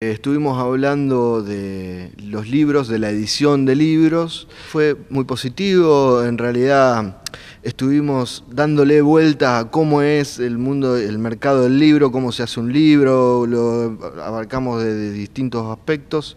Estuvimos hablando de los libros, de la edición de libros. Fue muy positivo, en realidad estuvimos dándole vueltas a cómo es el mundo, el mercado del libro, cómo se hace un libro, lo abarcamos de distintos aspectos.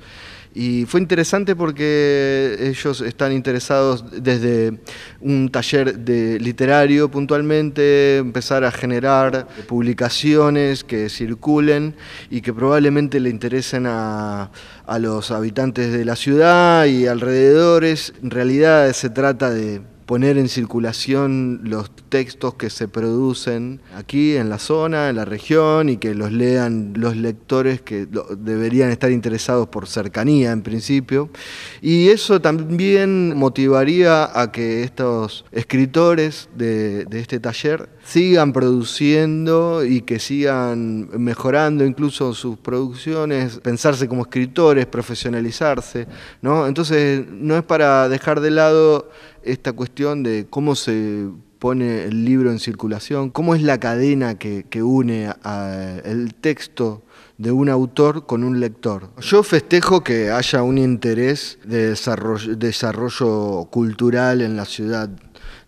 Y fue interesante porque ellos están interesados desde un taller de literario puntualmente, empezar a generar publicaciones que circulen y que probablemente le interesen a, a los habitantes de la ciudad y alrededores. En realidad se trata de poner en circulación los textos que se producen aquí en la zona, en la región, y que los lean los lectores que deberían estar interesados por cercanía en principio. Y eso también motivaría a que estos escritores de, este taller sigan produciendo y que sigan mejorando incluso sus producciones, pensarse como escritores, profesionalizarse, ¿no? Entonces, no es para dejar de lado esta cuestión de cómo se pone el libro en circulación, cómo es la cadena que, une a el texto de un autor con un lector. Yo festejo que haya un interés de desarrollo cultural en la ciudad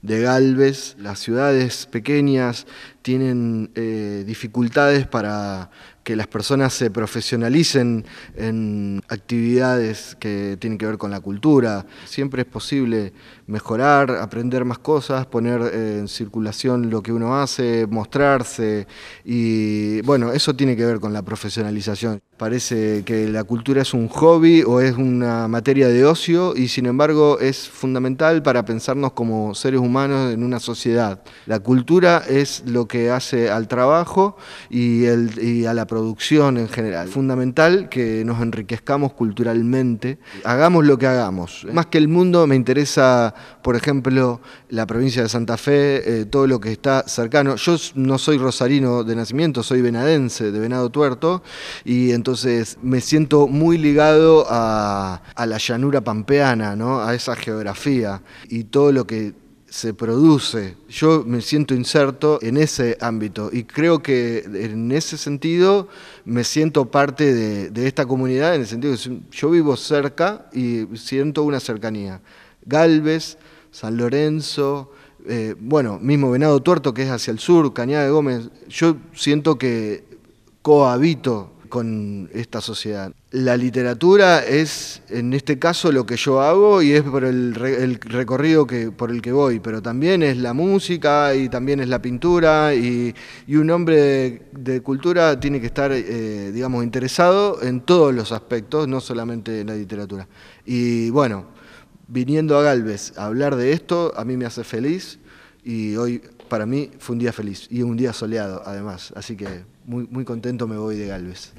de Galvez. Las ciudades pequeñas tienen eh, dificultades para que las personas se profesionalicen en actividades que tienen que ver con la cultura. Siempre es posible mejorar, aprender más cosas, poner eh, en circulación lo que uno hace, mostrarse y bueno, eso tiene que ver con la profesionalización. Parece que la cultura es un hobby o es una materia de ocio y sin embargo es fundamental para pensarnos como seres humanos en una sociedad. La cultura es lo que hace al trabajo y, a la producción en general. Fundamental que nos enriquezcamos culturalmente, hagamos lo que hagamos. Más que el mundo me interesa, por ejemplo, la provincia de Santa Fe, eh, todo lo que está cercano. Yo no soy rosarino de nacimiento, soy venadense, de Venado Tuerto, y entonces entonces me siento muy ligado a, la llanura pampeana, a esa geografía y todo lo que se produce. Yo me siento inserto en ese ámbito y creo que en ese sentido me siento parte de, esta comunidad, en el sentido que yo vivo cerca y siento una cercanía. Galvez, San Lorenzo, eh, bueno, mismo Venado Tuerto que es hacia el sur, Cañada de Gómez, yo siento que cohabito con esta sociedad. La literatura es, en este caso, lo que yo hago y es por el, recorrido que, por el que voy, pero también es la música y también es la pintura y, un hombre de, cultura tiene que estar, eh, digamos, interesado en todos los aspectos, no solamente en la literatura. Y bueno, viniendo a Galvez a hablar de esto, a mí me hace feliz y hoy para mí fue un día feliz y un día soleado además, así que muy, muy contento me voy de Galvez.